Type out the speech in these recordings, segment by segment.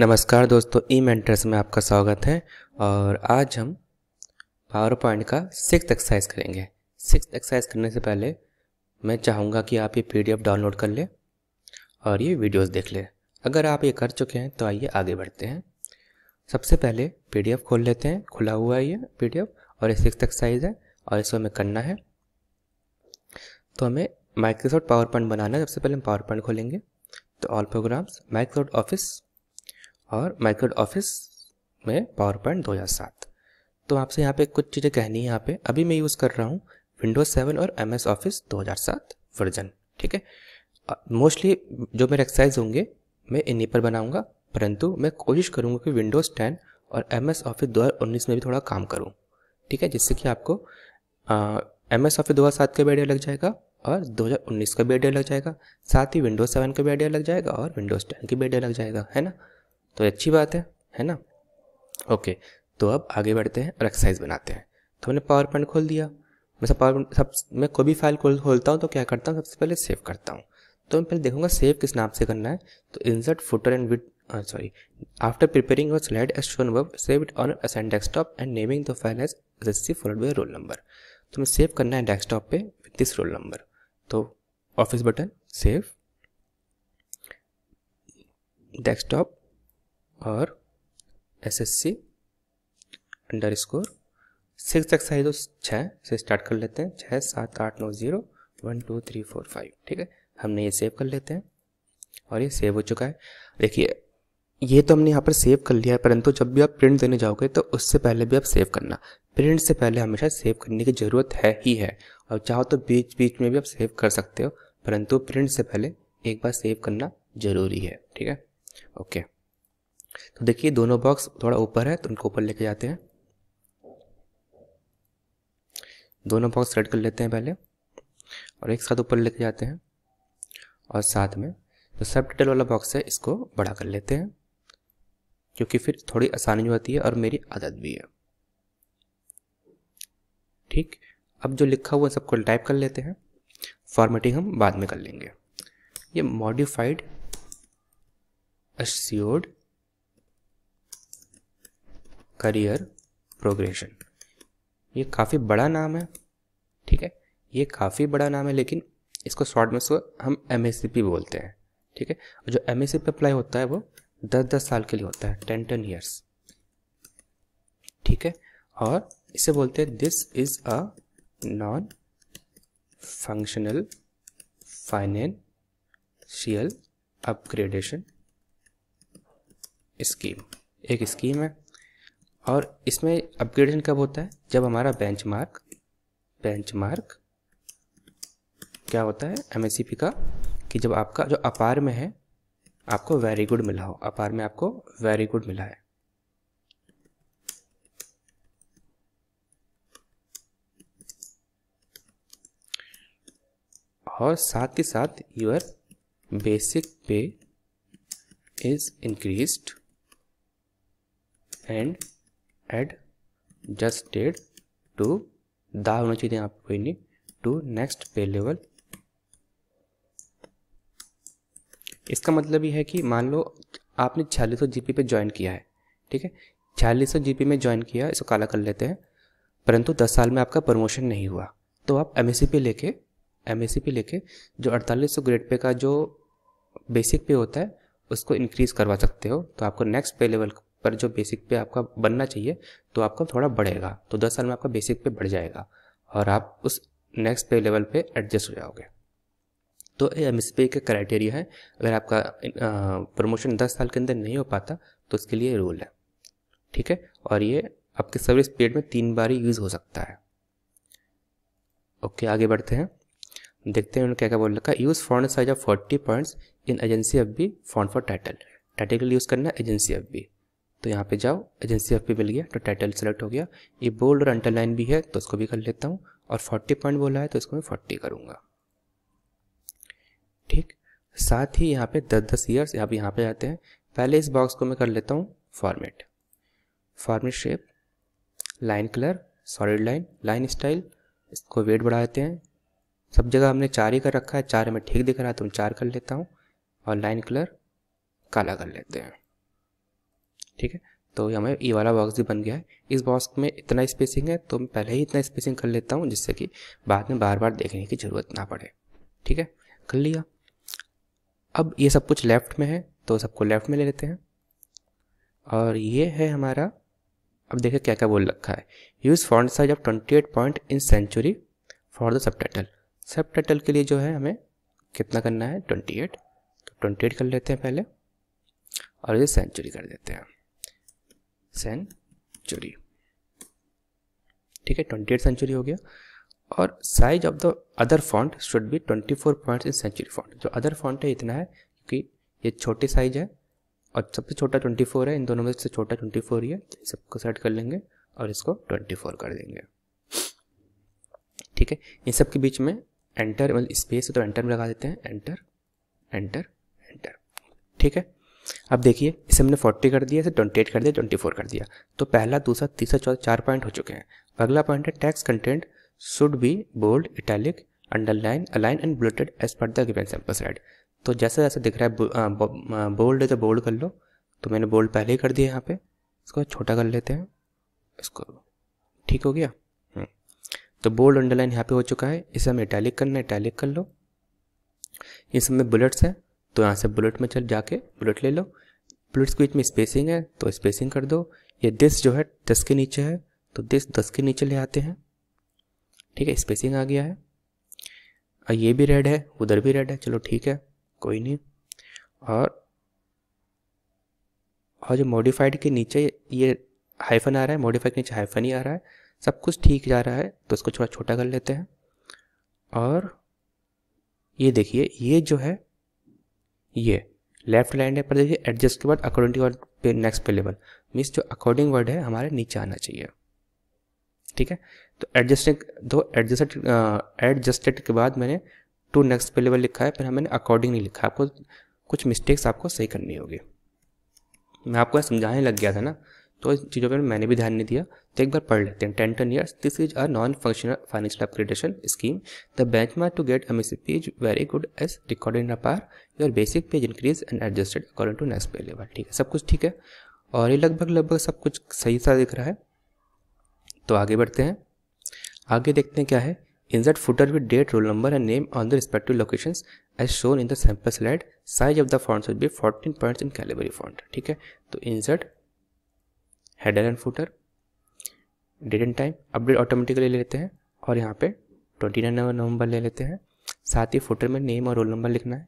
नमस्कार दोस्तों ई मेंटर्स में आपका स्वागत है और आज हम पावर पॉइंट का सिक्स एक्सरसाइज करेंगे सिक्स एक्सरसाइज करने से पहले मैं चाहूँगा कि आप ये पीडीएफ डाउनलोड कर लें और ये वीडियोस देख लें अगर आप ये कर चुके हैं तो आइए आगे बढ़ते हैं सबसे पहले पीडीएफ खोल लेते हैं खुला हुआ है ये पी और ये सिक्स एक्सरसाइज है और इसको हमें करना है तो हमें माइक्रोसॉफ्ट पावर पॉइंट बनाना है सबसे पहले हम पावर पॉइंट खोलेंगे तो ऑल प्रोग्राम्स माइक्रोसॉफ्ट ऑफिस और माइक्रोड ऑफिस में पावर पॉइंट दो हज़ार सात तो आपसे यहाँ पे कुछ चीज़ें कहनी है यहाँ पे अभी मैं यूज़ कर रहा हूँ विंडोज सेवन और एम एस ऑफिस दो हज़ार सात वर्जन ठीक है मोस्टली जो मेरे एक्सरसाइज होंगे मैं इन्हीं पर बनाऊँगा परंतु मैं कोशिश करूँगा कि विंडोज़ टेन और एम एस ऑफिस दो हज़ार उन्नीस में भी थोड़ा काम करूँ ठीक है जिससे कि आपको एम एस ऑफिस दो हजार सात का भी आइडिया लग जाएगा और 2019 का भी आइडिया लग जाएगा साथ ही विंडोज़ सेवन का भी आइडिया लग जाएगा और विंडोज़ टेन की भी आइडिया लग जाएगा है ना तो अच्छी बात है है ना ओके तो अब आगे बढ़ते हैं और एक्सरसाइज बनाते हैं तो हमने पावर पॉइंट खोल दिया मैं सब पावर पॉइंट सब मैं कोई भी फाइल खोल खोलता हूँ तो क्या करता हूँ सबसे पहले सेव करता हूँ तो मैं पहले देखूंगा सेव किस नाम से करना है तो insert footer and with sorry after preparing your slide as shown verb save it on S and desktop and naming the file as receive followed by roll number तो मैं सेव करना है डेस्कटॉप पे विद दिस रोल नंबर तो office button save desktop और S S C underscore six exercise छः से start कर लेते हैं छः सात आठ नौ zero one two three four five ठीक है हमने ये सेव कर लेते हैं और ये सेव हो चुका है देखिए ये तो हमने यहाँ पर सेव कर लिया है परंतु जब भी आप प्रिंट देने जाओगे तो उससे पहले भी आप सेव करना प्रिंट से पहले हमेशा सेव करने की ज़रूरत है ही है और चाहो तो बीच बीच में भी आप सेव कर सकते हो परंतु प्रिंट से पहले एक बार सेव करना ज़रूरी है ठीक है ओके तो देखिए दोनों बॉक्स थोड़ा ऊपर है तो उनको ऊपर लेके जाते हैं दोनों बॉक्स रेड कर लेते हैं पहले और एक साथ ऊपर लेके जाते हैं और साथ में जो तो सब डिटेल वाला बॉक्स है इसको बड़ा कर लेते हैं क्योंकि फिर थोड़ी आसानी हो जाती है और मेरी आदत भी है ठीक अब जो लिखा हुआ सबको टाइप कर लेते हैं फॉर्मेटिंग हम बाद में कर लेंगे ये मॉडिफाइड अश्योर्ड करियर प्रोग्रेशन ये काफ़ी बड़ा नाम है ठीक है ये काफ़ी बड़ा नाम है लेकिन इसको शॉर्ट में से हम एम बोलते हैं ठीक है जो एम एस अप्लाई होता है वो दस दस साल के लिए होता है टेन टेन ईयर्स ठीक है और इसे बोलते हैं this is a non functional financial upgradation scheme एक स्कीम है और इसमें अपग्रेडेशन कब होता है जब हमारा बेंचमार्क बेंचमार्क क्या होता है एम का कि जब आपका जो अपार में है आपको वेरी गुड मिला हो अपार में आपको वेरी गुड मिला है और साथ ही साथ your basic pay is increased and adjust to the होना चाहिए यहाँ कोई नहीं टू नेक्स्ट पे लेवल इसका मतलब ये है कि मान लो आपने छियालीस सौ पे ज्वाइन किया है ठीक है छियालीस सौ में ज्वाइन किया इसको काला कर लेते हैं परंतु दस साल में आपका प्रमोशन नहीं हुआ तो आप एम पे लेके एम पे लेके जो अड़तालीस सौ ग्रेड पे का जो बेसिक पे होता है उसको इंक्रीज़ करवा सकते हो तो आपको नेक्स्ट पे लेवल पर जो बेसिक पे आपका बनना चाहिए तो आपका थोड़ा बढ़ेगा तो दस साल में आपका बेसिक पे बढ़ जाएगा और आप उस नेक्स्ट पे लेवल पे एडजस्ट हो जाओगे तो एम एस के क्राइटेरिया है अगर आपका प्रमोशन दस साल के अंदर नहीं हो पाता तो उसके लिए रूल है ठीक है और ये आपके सर्विस पीरियड में तीन बार ही यूज़ हो सकता है ओके आगे बढ़ते हैं देखते हैं उन्होंने क्या क्या बोल रखा है use font size of forty points in Agency F B font for title title के लिए यूज़ करना है एजेंसी एफ बी तो यहाँ पे जाओ एजेंसी ऑफ मिल गया तो टाइटल सेलेक्ट हो गया ये बोल्ड और अंडरलाइन भी है तो उसको भी कर लेता हूँ और फोर्टी पॉइंट बोला है तो इसको मैं फोर्टी करूँगा ठीक साथ ही यहाँ पे दस दस ईयर्स यहाँ यहाँ पे आते हैं पहले इस बॉक्स को मैं कर लेता हूँ format format shape line colour solid line line style इसको वेट बढ़ा देते हैं सब जगह हमने चार ही कर रखा है चार हमें ठीक दिख रहा है तो मैं चार कर लेता हूँ और लाइन कलर काला कर लेते हैं ठीक है तो हमें ई वाला बॉक्स भी बन गया है इस बॉक्स में इतना स्पेसिंग है तो मैं पहले ही इतना स्पेसिंग कर लेता हूँ जिससे कि बाद में बार बार देखने की ज़रूरत ना पड़े ठीक है कर लिया अब ये सब कुछ लेफ़्ट में है तो सबको लेफ़्ट में ले लेते हैं और ये है हमारा अब देखें क्या क्या बोल रखा है use font size of twenty eight point in Century for the subtitle subtitle के लिए जो है हमें कितना करना है ट्वेंटी एट तो ट्वेंटी एट कर लेते हैं पहले और ये सेंचुरी कर देते हैं सेंचुरी ठीक है ट्वेंटी एट सेंचुरी हो गया और size of the other font should be twenty four point in Century font जो अदर फॉन्ट है इतना है क्योंकि ये छोटे साइज है और सबसे छोटा ट्वेंटी फोर है इन दोनों में से छोटा ट्वेंटी फोर ही है सबको सेट कर लेंगे और इसको ट्वेंटी फोर कर देंगे ठीक है इन सब के बीच में एंटर मतलब स्पेस तो एंटर में लगा देते हैं एंटर एंटर एंटर ठीक है अब देखिए इसे हमने 40 कर दिया इसे 28 कर दिया 24 कर दिया तो पहला दूसरा तीसरा चौथा चार पॉइंट हो चुके हैं अगला पॉइंट है text content should be bold italic underline align and bulleted as per the given sample side तो जैसा जैसा दिख रहा है बोल्ड है तो बोल्ड कर लो तो मैंने बोल्ड पहले ही कर दिया यहाँ पे इसको छोटा कर लेते हैं इसको ठीक हो गया हम्म। तो बोल्ड अंडरलाइन यहाँ पे हो चुका है इसे हमें इटैलिक करना है इटैलिक कर लो इसमें बुलेट्स हैं तो यहाँ से बुलेट में चल जाके बुलेट ले लो बुलेट्स के बीच में स्पेसिंग है तो स्पेसिंग कर दो ये दिस जो है दस के नीचे है तो दिस दस के नीचे ले आते हैं ठीक है स्पेसिंग आ गया है और ये भी रेड है उधर भी रेड है चलो ठीक है कोई नहीं और और जो मॉडिफाइड के नीचे ये हाइफन आ रहा है मॉडिफाइड के नीचे हाइफन ही आ रहा है सब कुछ ठीक जा रहा है तो इसको थोड़ा छोटा कर लेते हैं और ये देखिए ये जो है ये लेफ्ट लाइन है पर देखिए एडजस्ट के बाद according to word pay next pay level means जो अकॉर्डिंग वर्ड है हमारे नीचे आना चाहिए ठीक है तो एडजस्टिंग दो एडजस्टेड एडजस्टेड के बाद मैंने टू नेक्स्ट पे लेवल लिखा है पर हाँ मैंने अकॉर्डिंग नहीं लिखा आपको कुछ मिस्टेक्स आपको सही करनी होगी मैं आपको समझाने लग गया था ना तो इन चीज़ों पर मैंने भी ध्यान नहीं दिया तो एक बार पढ़ लेते हैं ten ton years this is a non functional financial upgradation scheme the benchmark to get M S C page very good as recorded in a par your basic page increase and adjusted according to next pay level ठीक है सब कुछ ठीक है और ये लगभग लगभग सब कुछ सही सा दिख रहा है तो आगे बढ़ते हैं आगे देखते हैं क्या है insert footer with date roll number and name on the respective location as shown in the sample slide size of the fonts will be 14 points in Calibri font ठीक है तो insert header and footer date and time update automatically ले लेते हैं और यहाँ पे twenty nine नवंबर ले लेते हैं साथ ही फुटर में नेम और रोल नंबर लिखना है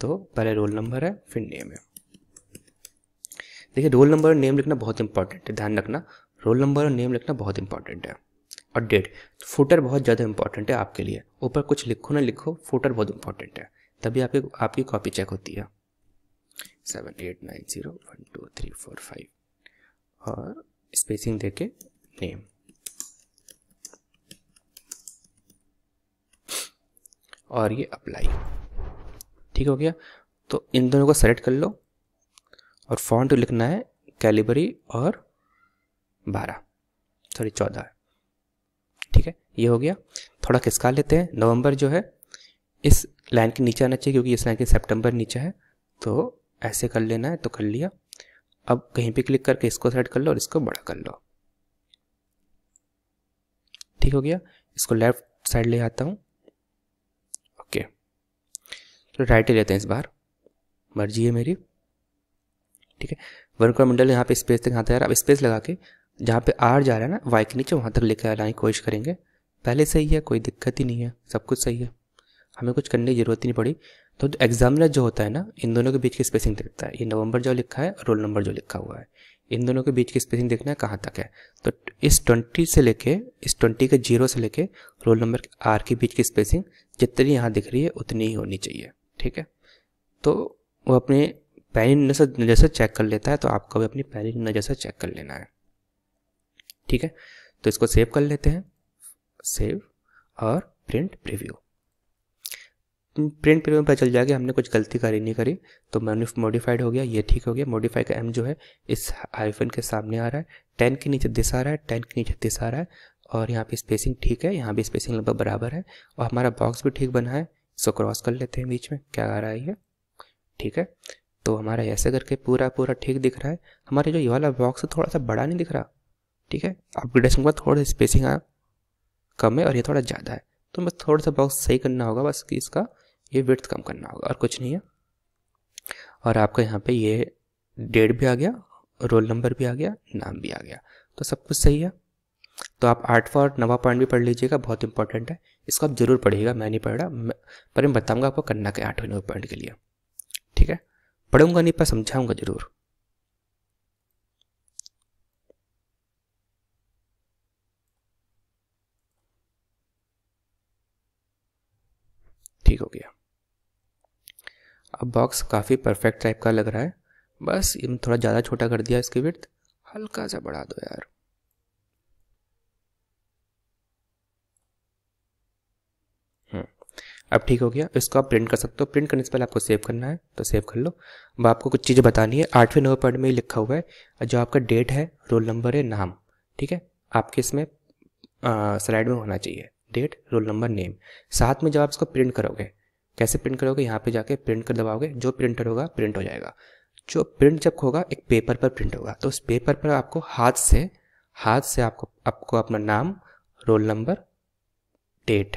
तो पहले रोल नंबर है फिर नेम है देखिए रोल नंबर और नेम लिखना बहुत इंपॉर्टेंट है ध्यान रखना रोल नंबर और नेम लिखना बहुत इंपॉर्टेंट है और डेट फुटर बहुत ज़्यादा इंपॉर्टेंट है आपके लिए ऊपर कुछ लिखो ना लिखो फुटर बहुत इंपॉर्टेंट है तभी आपकी आपकी कॉपी चेक होती है seven eight nine zero one two three four five और स्पेसिंग देके नेम और ये अप्लाई ठीक हो गया तो इन दोनों को सेलेक्ट कर लो और फॉन्ट लिखना है कैलिबरी और बारह सॉरी चौदह ठीक है ये हो गया थोड़ा खिसका लेते हैं नवंबर जो है इस लाइन के नीचे आना चाहिए क्योंकि इस लाइन के सितंबर नीचे है तो ऐसे कर लेना है तो कर लिया अब कहीं पे क्लिक करके इसको सेलेक्ट कर लो और इसको बड़ा कर लो ठीक हो गया इसको लेफ्ट साइड ले आता हूँ ओके तो राइट ले लेते हैं इस बार मर्जी है मेरी ठीक है वरुण मंडल यहाँ पे स्पेस तक यहाँ तक यार अब स्पेस लगा के जहाँ पे आर जा रहा है ना वाई के नीचे वहाँ तक लेकर आने की कोशिश करेंगे पहले सही है कोई दिक्कत ही नहीं है सब कुछ सही है हमें कुछ करने की ज़रूरत ही नहीं पड़ी तो एग्जामिनर जो होता है ना इन दोनों के बीच की स्पेसिंग देखता है ये नवंबर जो लिखा है रोल नंबर जो लिखा हुआ है इन दोनों के बीच की स्पेसिंग देखना है कहाँ तक है तो इस ट्वेंटी से लेके इस ट्वेंटी के जीरो से लेके रोल नंबर आर के बीच की स्पेसिंग जितनी यहाँ दिख रही है उतनी ही होनी चाहिए ठीक है तो वो अपने पैनी नजर से चेक कर लेता है तो आपको भी अपनी पैनी नजर से चेक कर लेना है ठीक है तो इसको सेव कर लेते हैं सेव और प्रिंट प्रिव्यू प्रिंट प्रीव्यू में पता चल जाएगा हमने कुछ गलती करी नहीं करी तो मैंने मॉडिफाइड हो गया ये ठीक हो गया मॉडिफाई का एम जो है इस हाइफन के सामने आ रहा है टेन के नीचे दिस आ रहा है टेन के नीचे दिस आ रहा है और यहाँ पे स्पेसिंग ठीक है यहाँ भी स्पेसिंग लगभग बराबर है और हमारा बॉक्स भी ठीक बना है इसको क्रॉस कर लेते हैं बीच में क्या आ रहा है ये ठीक है तो हमारा ऐसे करके पूरा पूरा ठीक दिख रहा है हमारे जो ये वाला बॉक्स है थोड़ा सा बड़ा नहीं दिख रहा ठीक है अपग्रेडेशन के बाद थोड़ा स्पेसिंग कम है और ये थोड़ा ज़्यादा है तो बस थोड़ा सा बॉक्स सही करना होगा बस कि इसका ये विर्थ कम करना होगा और कुछ नहीं है और आपका यहाँ पे ये डेट भी आ गया रोल नंबर भी आ गया नाम भी आ गया तो सब कुछ सही है तो आप आठवा और नवा पॉइंट भी पढ़ लीजिएगा बहुत इंपॉर्टेंट है इसको आप ज़रूर पढ़िएगा मैं नहीं पढ़ रहा पर मैं बताऊँगा आपको करना क्या आठवें नवे पॉइंट के लिए ठीक है पढ़ूंगा नहीं पर समझाऊंगा ज़रूर ठीक हो गया अब बॉक्स काफ़ी परफेक्ट टाइप का लग रहा है बस इन थोड़ा ज़्यादा छोटा कर दिया इसकी विर्थ हल्का सा बढ़ा दो यार हम्म, अब ठीक हो गया इसको आप प्रिंट कर सकते हो प्रिंट करने से पहले आपको सेव करना है तो सेव कर लो अब आपको कुछ चीज़ें बतानी है आठवें नंबर पॉइंट में ही लिखा हुआ है जो आपका डेट है रोल नंबर है नाम ठीक है आपके इसमें स्लाइड में होना चाहिए डेट रोल नंबर नेम साथ में जब आप इसको प्रिंट करोगे कैसे प्रिंट करोगे यहाँ पे जाके प्रिंट कर दबाओगे जो प्रिंटर होगा प्रिंट हो जाएगा जो प्रिंट जब होगा एक पेपर पर प्रिंट होगा तो उस पेपर पर आपको हाथ से हाथ से आपको आपको अपना नाम रोल नंबर डेट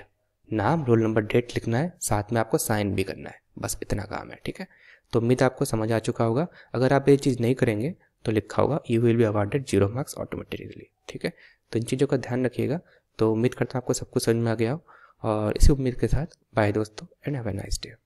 नाम रोल नंबर डेट लिखना है साथ में आपको साइन भी करना है बस इतना काम है ठीक है तो उम्मीद आपको समझ आ चुका होगा अगर आप ये चीज़ नहीं करेंगे तो लिखा होगा you will be awarded zero marks automatically ठीक है तो इन चीज़ों का ध्यान रखिएगा तो उम्मीद करता हूँ आपको सब कुछ समझ में आ गया हो और इसी उम्मीद के साथ बाय दोस्तों and have a nice day